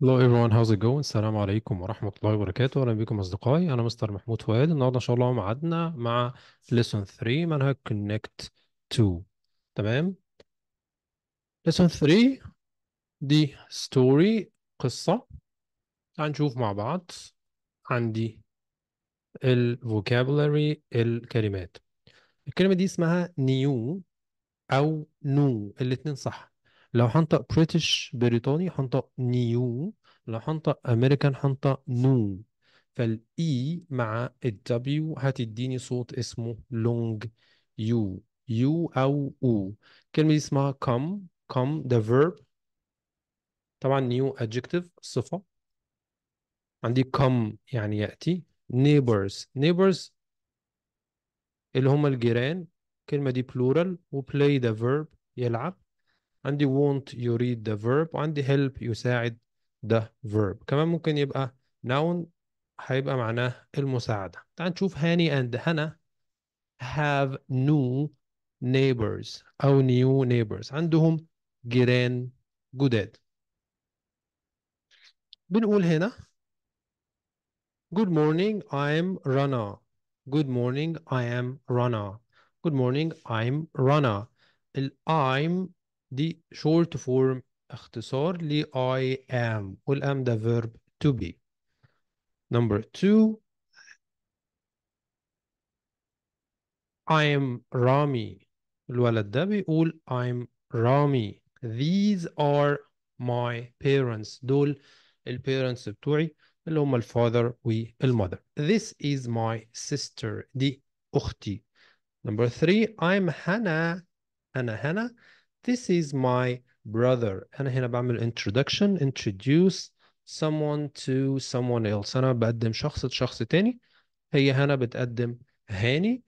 Hello everyone, how's it going? السلام عليكم ورحمة الله وبركاته، أهلا بكم أصدقائي، أنا مستر محمود فؤاد، النهاردة إن شاء الله ميعادنا مع Lesson 3 منهج Connect 2 تمام؟ Lesson 3 دي ستوري قصة هنشوف مع بعض عندي vocabulary الكلمات الكلمة دي اسمها نيو أو نو الاتنين صح لو هنطق بريتش بريطاني هنطق نيو لو هنطق امريكان هنطق نو فالاي e مع الدبليو هتديني صوت اسمه لونج يو يو او او الكلمه دي اسمها come come ذا verb طبعا new adjective صفه عندي come يعني ياتي neighbors neighbors اللي هم الجيران الكلمه دي plural وبلاي ذا verb يلعب عندي want read the verb وعندي help يساعد the verb كمان ممكن يبقى noun هيبقى معناه المساعدة تعال نشوف هاني and هنا have new neighbors أو new neighbors عندهم جيران جداد بنقول هنا Good morning I'm Rana Good morning I am Rana Good morning I'm Rana ال I'm دي شورت فورم اختصار ل I am والام ده verb to be number two I am Rami الولد ده بيقول I'm Rami these are my parents دول parents بتوعي اللي هم الفاذر والمذر this is my sister دي أختي number three I'm Hannah أنا Hannah This is my brother انا هنا بعمل introduction introduce someone to someone else انا بقدم شخص لشخص تاني هي هنا بتقدم هاني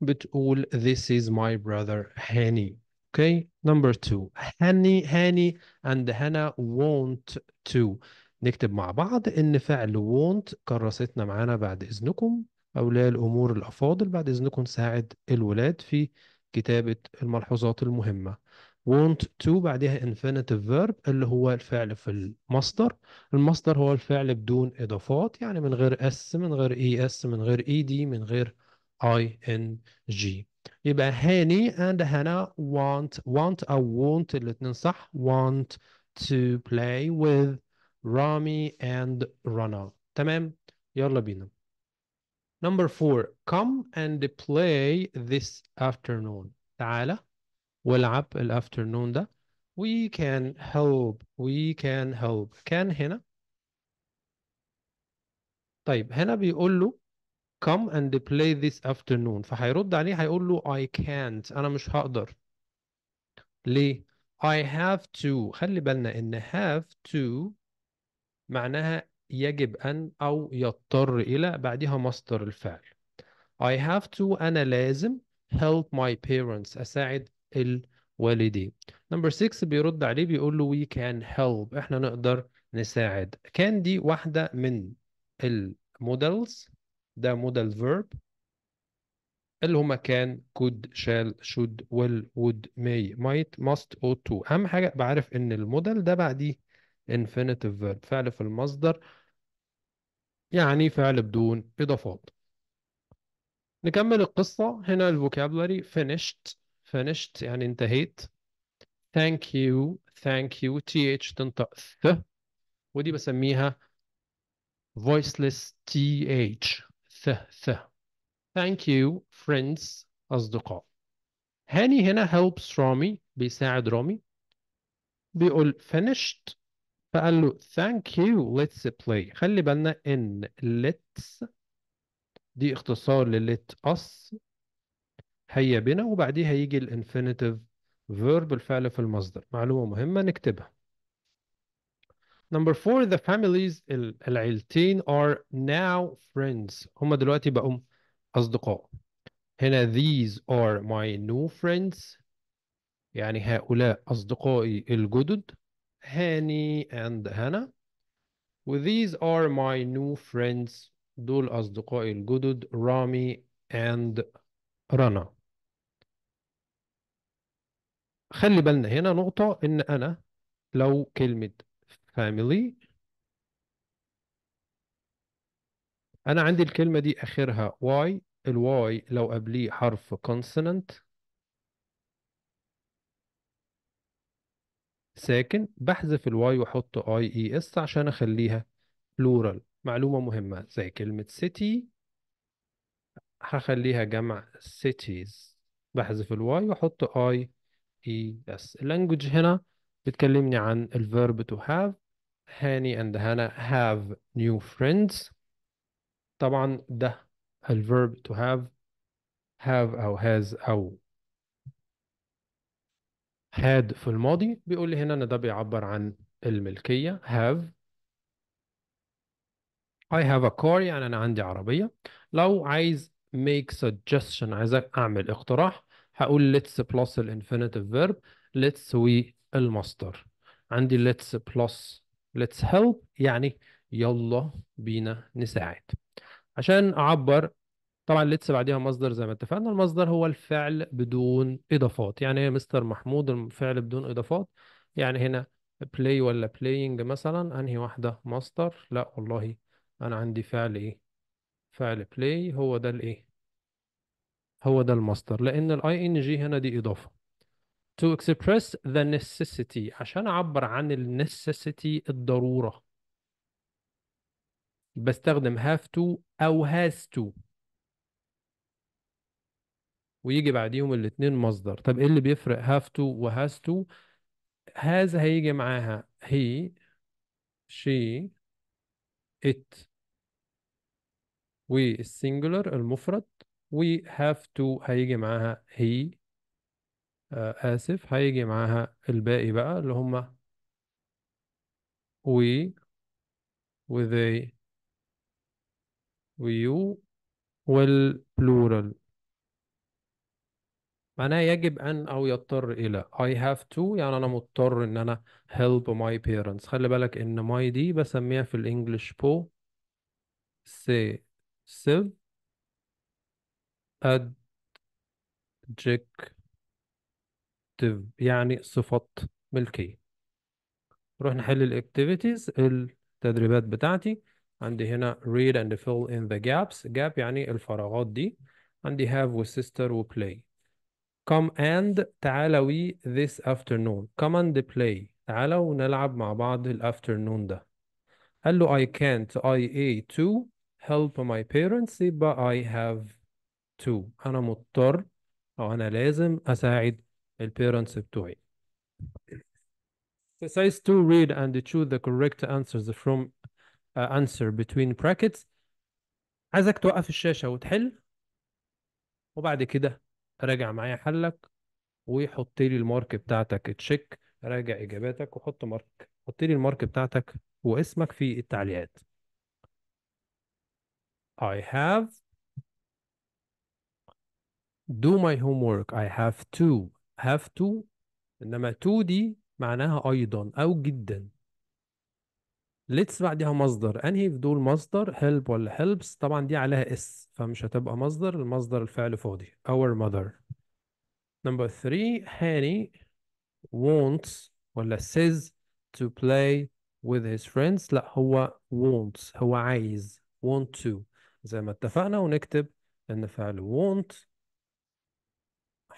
بتقول this is my brother هاني okay number two هاني هاني and هنا want to نكتب مع بعض ان فعل want كرستنا معانا بعد اذنكم اولياء الامور الافاضل بعد اذنكم ساعد الولاد في كتابه الملحوظات المهمه want to بعدها infinitive verb اللي هو الفعل في المصدر المصدر هو الفعل بدون إضافات يعني من غير s من غير es من غير ed من غير ing يبقى هاني and هنا want want أو want الاثنين صح want to play with رامي and رنا تمام يلا بينا Number four, come and play this afternoon. تعالى والعب الافترنون ده we can help we can help can هنا طيب هنا بيقول له come and play this afternoon فهيرد عليه هيقول له I can't أنا مش هقدر ليه؟ I have to خلي بالنا إن have to معناها يجب أن أو يضطر إلى بعدها مصدر الفعل I have to أنا لازم help my parents أساعد الوالدين نمبر 6 بيرد عليه بيقول له وي كان هيلب احنا نقدر نساعد كان دي واحدة من المودلز ده مودل فيرب اللي هما كان كود شال شود ويل وود ماي مايت ماست او تو اهم حاجة بعرف ان المودل ده بعديه انفينيتيف فيرب فعل في المصدر يعني فعل بدون اضافات نكمل القصة هنا الفوكابلري finished finished يعني انتهيت thank you thank you th تنطق th ودي بسميها voiceless th th th thank you friends أصدقاء هاني هنا helps رامي بيساعد رامي بيقول finished فقال له thank you let's play خلي بالنا ان let's دي اختصار let us هيا بنا وبعديها يجي الانفينيتيف فيرب الفعل في المصدر معلومة مهمة نكتبها Number four, the families العيلتين are now friends هما دلوقتي بقوا أصدقاء هنا these are my new friends يعني هؤلاء أصدقائي الجدد هاني and هنا و these are my new friends دول أصدقائي الجدد رامي and رنا خلي بالنا هنا نقطة إن أنا لو كلمة family أنا عندي الكلمة دي آخرها y y لو قبليه حرف consonant ساكن بحذف y واحط i e s عشان اخليها plural معلومة مهمة زي كلمة city هخليها جمع cities بحذف y واحط i اي اس اللانجوج هنا بتكلمني عن الفيرب تو هاف هاني اند هانا هاف نيو فريندز طبعا ده الفيرب تو هاف هاف او هاز او had في الماضي بيقول لي هنا ان ده بيعبر عن الملكيه have I have a car يعني أنا عندي عربية لو عايز make suggestion عايزك أعمل اقتراح هقول let's plus الانفينيتيف verb let's المصدر عندي let's plus let's help يعني يلا بينا نساعد عشان أعبر طبعا let's بعديها مصدر زي ما اتفقنا المصدر هو الفعل بدون إضافات يعني ايه مستر محمود الفعل بدون إضافات يعني هنا play ولا playing مثلا أنهي واحدة مصدر لا والله أنا عندي فعل إيه فعل play هو ده الإيه هو ده المصدر لان الاي ان جي هنا دي اضافه to express the necessity عشان اعبر عن ال necessity الضروره بستخدم have to او has to ويجي بعديهم الاثنين مصدر طب ايه اللي بيفرق have to و has to has هيجي معاها he she it والسنجلر المفرد و have to هيجي معاها هي آه، آسف هيجي معاها الباقي بقى اللي هما we و they و you والبلورال معناها يجب أن أو يضطر إلى I have to يعني أنا مضطر إن أنا help my parents خلي بالك إن my دي بسميها في الإنجليش بو say save adjective يعني صفات ملكية نروح نحل activities التدريبات بتاعتي عندي هنا read and fill in the gaps gap يعني الفراغات دي عندي have و sister و play come and تعالى we this afternoon come and play تعالوا ونلعب مع بعض الافترنون ده قال له I can't I a to help my parents يبقى I have تو انا مضطر او انا لازم اساعد البيرنتس بتوعي Besides to read and to choose the correct answers from uh, answer between brackets عايزك توقف الشاشة وتحل وبعد كده راجع معايا حلك وحط لي المارك بتاعتك تشيك راجع إجاباتك وحط مارك حط لي المارك بتاعتك واسمك في التعليقات I have do my homework I have to have to انما to دي معناها ايضا او جدا let's بعدها مصدر انهي في دول مصدر help ولا helps طبعا دي عليها اس فمش هتبقى مصدر المصدر الفعل فاضي our mother number 3 هاني wants ولا says to play with his friends لا هو wants هو عايز want to زي ما اتفقنا ونكتب ان فعل want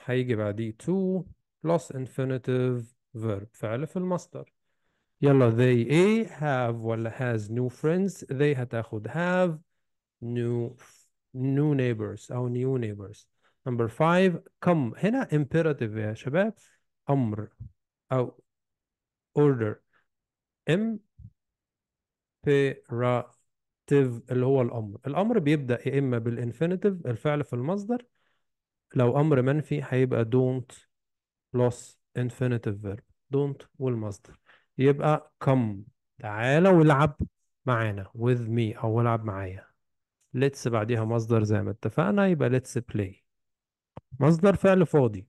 هيجي بعديه to plus infinitive verb فعل في المصدر يلا they a have ولا has new friends they هتاخد have new new neighbors أو new neighbors number five come هنا imperative يا شباب أمر أو order imperative اللي هو الأمر الأمر بيبدأ يا إما بالإنفينيتيف الفعل في المصدر لو امر منفي هيبقى don't plus infinitive verb don't والمصدر يبقى come تعالى والعب معانا with me او العب معايا let's بعديها مصدر زي ما اتفقنا يبقى let's play مصدر فعل فاضي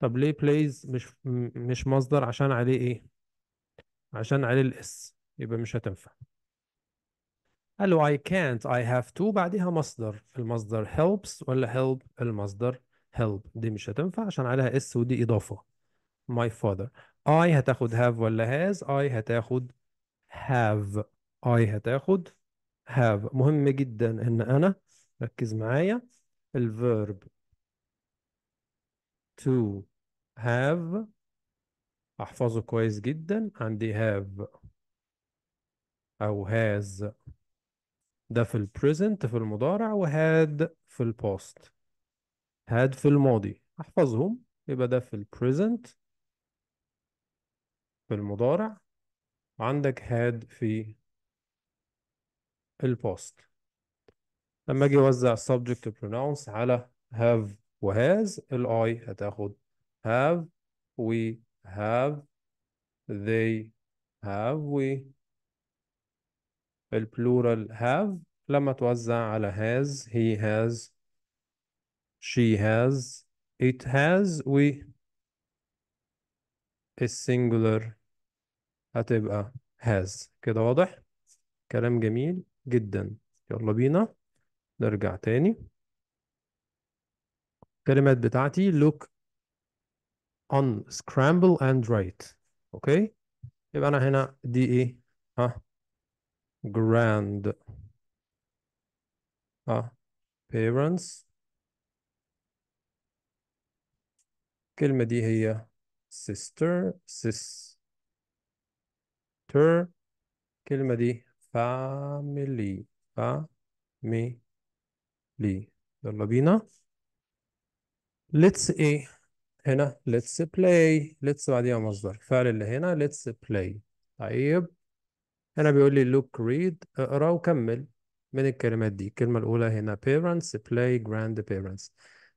طب ليه plays مش مش مصدر عشان عليه ايه عشان عليه الاس يبقى مش هتنفع قال له I can't I have to بعدها مصدر المصدر helps ولا help المصدر help دي مش هتنفع عشان عليها اس ودي إضافة my father I هتاخد have ولا has I هتاخد have I هتاخد have مهم جدا إن أنا ركز معايا الفيرب to have أحفظه كويس جدا عندي have أو has ده في البريزنت في المضارع وهاد في الباست هاد في الماضي احفظهم يبقى ده في البريزنت في المضارع وعندك هاد في الباست لما اجي اوزع subject pronouns على have و وhas الاي هتاخد have we have they have we البلورال have لما توزع على has he has she has it has و السنجولر هتبقى has كده واضح كلام جميل جدا يلا بينا نرجع تاني الكلمات بتاعتي look on scramble and write اوكي يبقى انا هنا دي ايه ها grand اه parents كلمة دي هي sister sister كلمة دي family family يلا بينا let's a هنا let's play let's بعديها مصدر فعل اللي هنا let's play طيب هنا بيقول لي look read اقرا وكمل من الكلمات دي الكلمة الأولى هنا parents play grandparents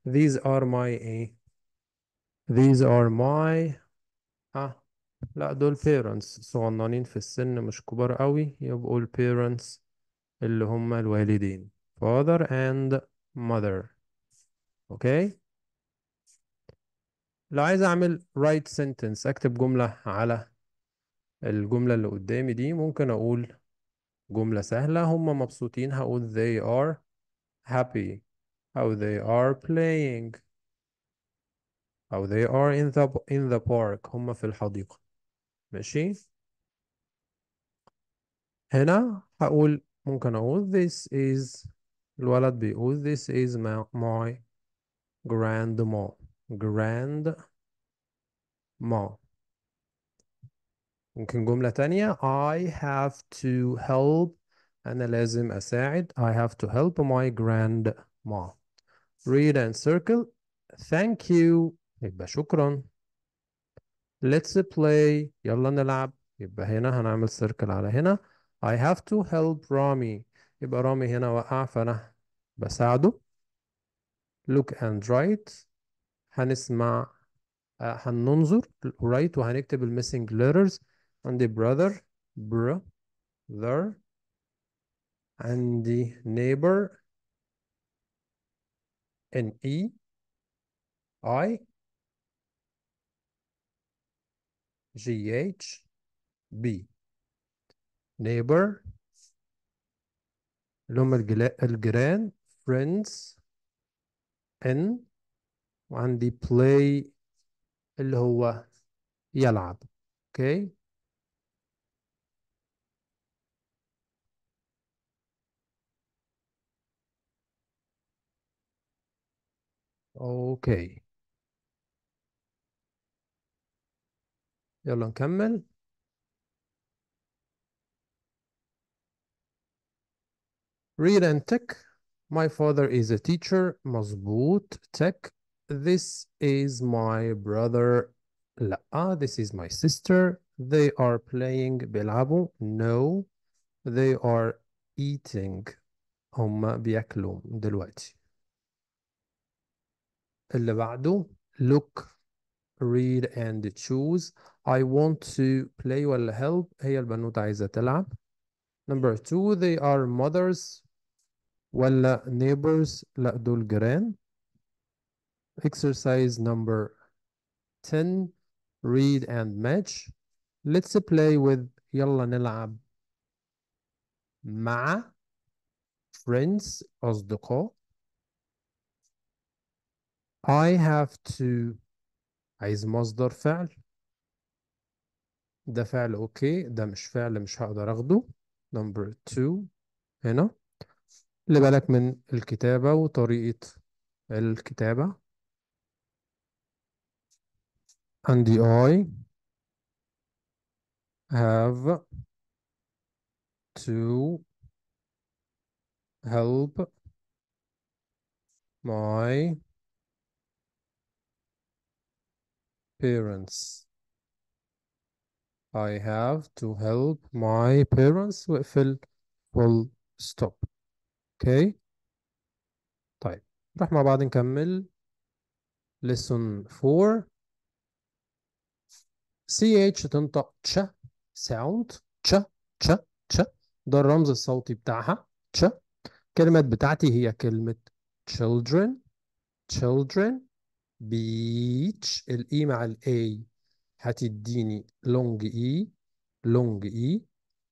these are my ايه these are my ها آه. لا دول parents صغننين في السن مش كبار قوي يبقوا البيرنتس اللي هم الوالدين father and mother اوكي okay. لو عايز اعمل write sentence اكتب جملة على الجملة اللي قدامي دي ممكن أقول جملة سهلة هم مبسوطين هقول they are happy أو they are playing أو they are in the in the park هم في الحديقة ماشي هنا هقول ممكن أقول this is الولد بيقول this is my, my grandma grandma ممكن جملة تانية I have to help أنا لازم أساعد I have to help my grandma read and circle thank you يبقى شكرا let's play يلا نلعب يبقى هنا هنعمل سيركل على هنا I have to help رامي يبقى رامي هنا وقع فأنا بساعده look and write هنسمع آه، هننظر write وهنكتب الميسنج letters and the brother, brother, and the neighbor, N E I G H B neighbor اللي el gran friends N وعندي play اللي هو يلعب okay. اوكي يلا نكمل read and tech my father is a teacher مظبوط tech this is my brother لا this is my sister they are playing بيلعبوا no they are eating هم بياكلوا دلوقتي اللي بعده look read and choose I want to play ولا help هي البنوتة عايزة تلعب number two they are mothers ولا neighbors لا دول جيران exercise number 10 read and match let's play with يلا نلعب مع friends أصدقاء I have to عايز مصدر فعل ده فعل اوكي ده مش فعل مش هقدر اخده number 2 هنا خلي بالك من الكتابة وطريقة الكتابة عندي I have to help my parents. I have to help my parents. وقفل will stop. Okay. طيب. رح مع بعض نكمل. Lesson 4. CH تنطق تش sound. تش تش تش. ده الرمز الصوتي بتاعها. تش. كلمة بتاعتي هي كلمة Children. children. بيتش الاي e مع الاي هتديني لونج اي لونج اي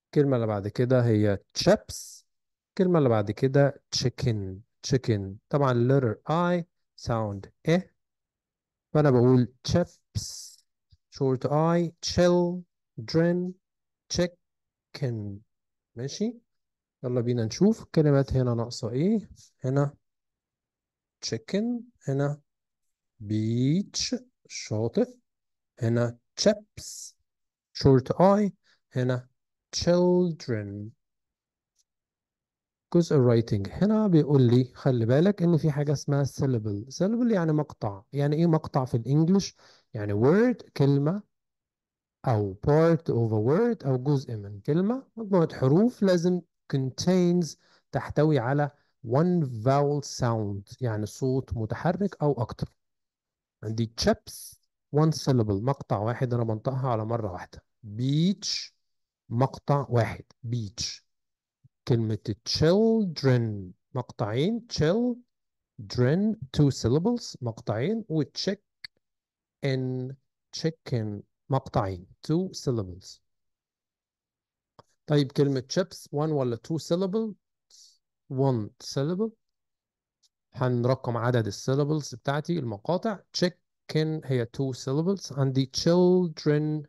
الكلمة اللي بعد كده هي تشيبس الكلمة اللي بعد كده تشيكن تشيكن طبعا letter I sound إيه فأنا بقول chips short I children chicken ماشي يلا بينا نشوف الكلمات هنا ناقصة إيه هنا chicken هنا بيتش شاطئ هنا chips short I هنا children جزء الرايتنج هنا بيقول لي خلي بالك انه في حاجه اسمها syllable syllable يعني مقطع يعني ايه مقطع في الانجليش يعني word كلمه او part of a word او جزء من كلمه مجموعه حروف لازم contains تحتوي على one vowel sound يعني صوت متحرك او اكتر عندي chips one syllable مقطع واحد انا بنطقها على مره واحده beach مقطع واحد beach كلمه children مقطعين children two syllables مقطعين check in chicken مقطعين two syllables طيب كلمة chips one ولا two syllables one syllable هنرقم عدد السيلابلز بتاعتي المقاطع chicken هي two syllables عندي children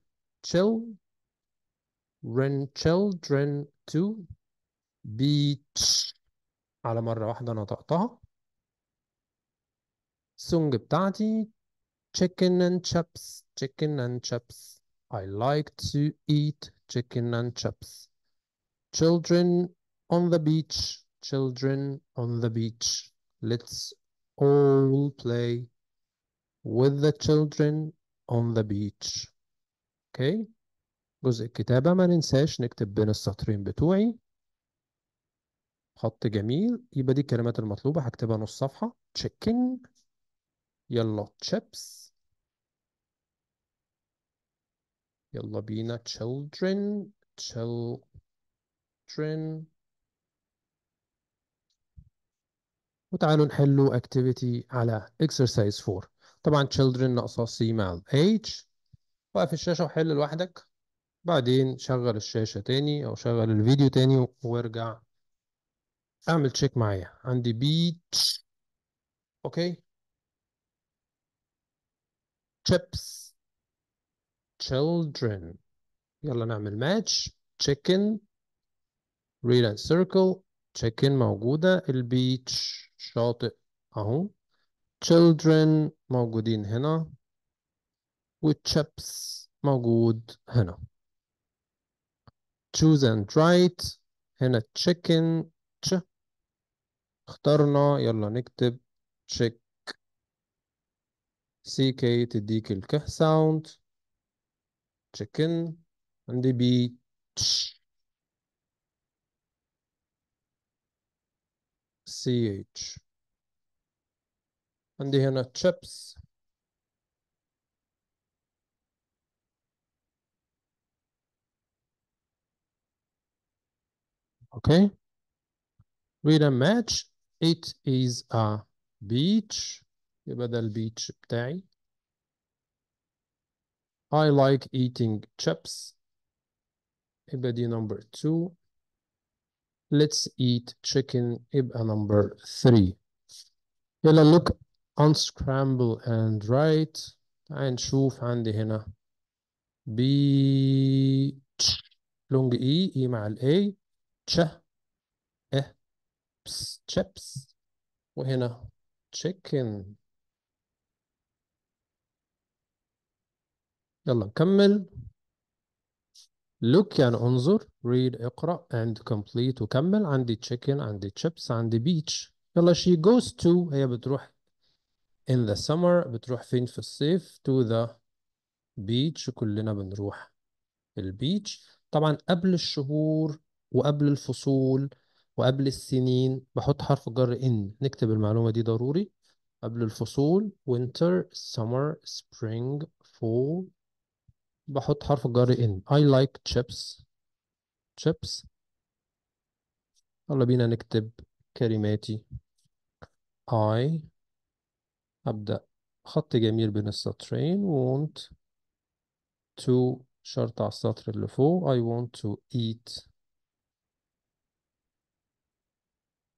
ren, children two beach على مرة واحدة نطقتها Song بتاعتي chicken and chips chicken and chips I like to eat chicken and chips children on the beach children on the beach Let's all play with the children on the beach. Okay. جزء الكتابة ما ننساش نكتب بين السطرين بتوعي خط جميل يبقى دي الكلمات المطلوبة هكتبها نص صفحة chicken يلا chips يلا بينا children children وتعالوا نحلوا activity على exercise 4 طبعا children ناقصة C مع ال H وقف الشاشة وحل لوحدك بعدين شغل الشاشة تاني أو شغل الفيديو تاني وارجع اعمل تشيك معايا عندي beach اوكي chips children يلا نعمل match chicken read and circle chicken موجودة البيتش شاطئ أهو children موجودين هنا chips موجود هنا choose and write هنا chicken ch اخترنا يلا نكتب check ck تديك الكه sound chicken عندي beach CH عندي هنا chips okay read a match it is a beach يبقى ده البيتش بتاعي I like eating chips يبقى دي number two let's eat chicken يبقى number three يلا look unscramble and write تعال نشوف عندي هنا beach لونج اي اي مع الاي تش اه بس chips وهنا chicken يلا نكمل look يعني انظر read اقرأ and complete وكمل عندي chicken عندي chips عندي beach يلا she goes to هي بتروح in the summer بتروح فين في الصيف to the beach كلنا بنروح البيتش طبعا قبل الشهور وقبل الفصول وقبل السنين بحط حرف جر ان نكتب المعلومة دي ضروري قبل الفصول winter summer spring fall بحط حرف الجر in I like chips chips يلا بينا نكتب كلماتي I أبدأ خط جميل بين السطرين want to شرط على السطر اللي فوق I want to eat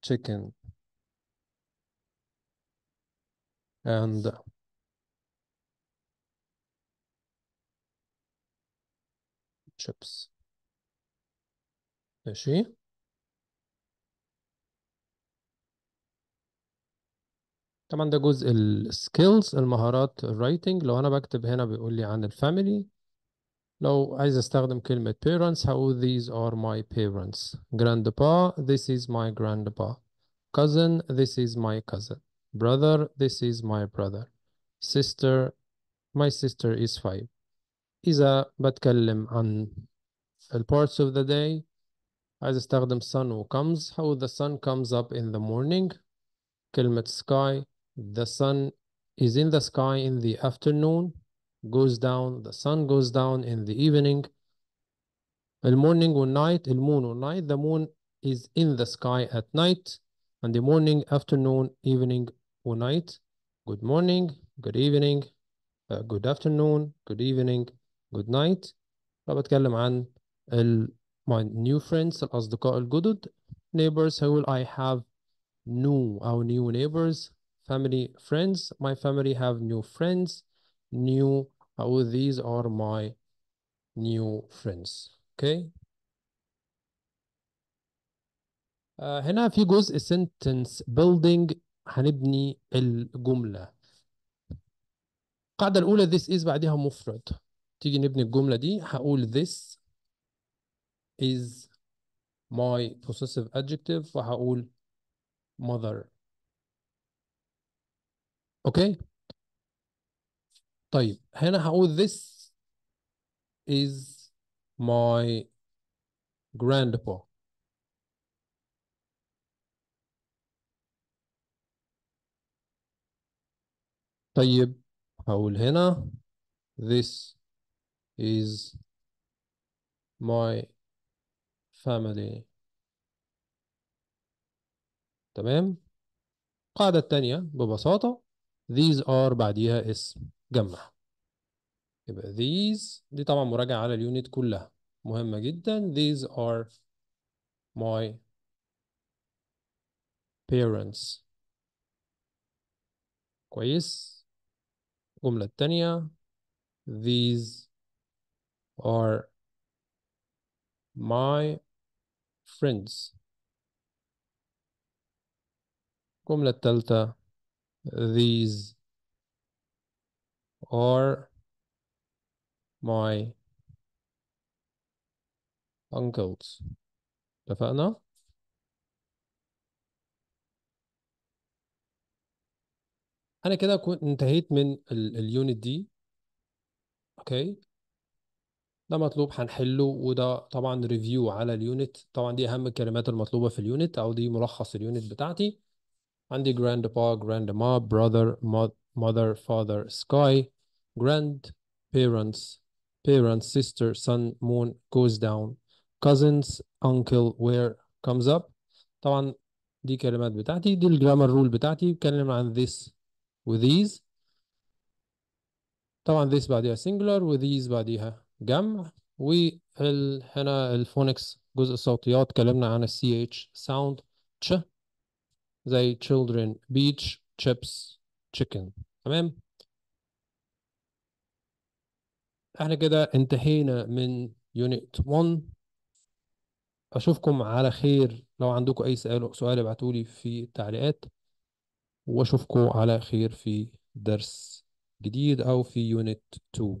chicken and chips ماشي طبعا ده جزء السكيلز المهارات الرايتنج لو انا بكتب هنا بيقول لي عن الفاميلي لو عايز استخدم كلمة parents how these are my parents grandpa this is my grandpa cousin this is my cousin brother this is my brother sister my sister is five إذا بتكلم عن ال parts of the day عايز أستخدم sun و comes how the sun comes up in the morning كلمة sky the sun is in the sky in the afternoon goes down the sun goes down in the evening the moon or night the moon is in the sky at night and the morning afternoon evening or night good morning good evening uh, good afternoon good evening جود نايت فبتكلم عن ال my new friends الأصدقاء الجدد neighbors who will I have new أو new neighbors family friends my family have new friends new أو these are my new friends okay uh, هنا في جزء sentence building هنبني الجملة القاعدة الأولى this is بعدها مفرد تيجي نبني الجملة دي هقول this is my possessive adjective فهقول mother اوكي طيب هنا هقول this is my grandpa طيب هقول هنا this is my family تمام القاعدة التانية ببساطة these are بعديها اسم جمع يبقى these دي طبعا مراجعة على اليونت كلها مهمة جدا these are my parents كويس الجملة التانية these are my friends الجملة الثالثة these are my uncles اتفقنا؟ انا كده كنت انتهيت من اليونت دي اوكي ده مطلوب هنحله وده طبعا ريفيو على اليونت طبعا دي اهم الكلمات المطلوبه في اليونت او دي ملخص اليونت بتاعتي عندي جراند با جراند ما براذر mother father sky grand parents parents sister sun moon goes down cousins uncle where comes up طبعا دي كلمات بتاعتي دي الجرامر رول بتاعتي بتكلم عن this و these طبعا this بعديها singular و these بعديها جمع وهنا الفونكس جزء الصوتيات اتكلمنا عن السي اتش ساوند تش زي children beach chips chicken تمام احنا كده انتهينا من يونت 1 اشوفكم على خير لو عندكم اي سؤال سؤال ابعتوا لي في التعليقات واشوفكم على خير في درس جديد او في يونت 2